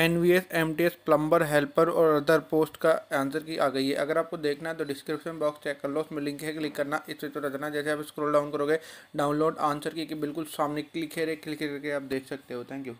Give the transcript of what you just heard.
N V S M T S plumber helper और other post का answer key आ गई है अगर आपको देखना है तो डिस्क्रिप्शन बॉक्स चेक कर लो उसमें लिंक है क्लिक करना इस पर तो रखना जैसे आप स्क्रॉल डाउन करोगे डाउनलोड आंसर की कि बिल्कुल सामने क्लिक है क्लिक करके आप देख सकते हो थैंक यू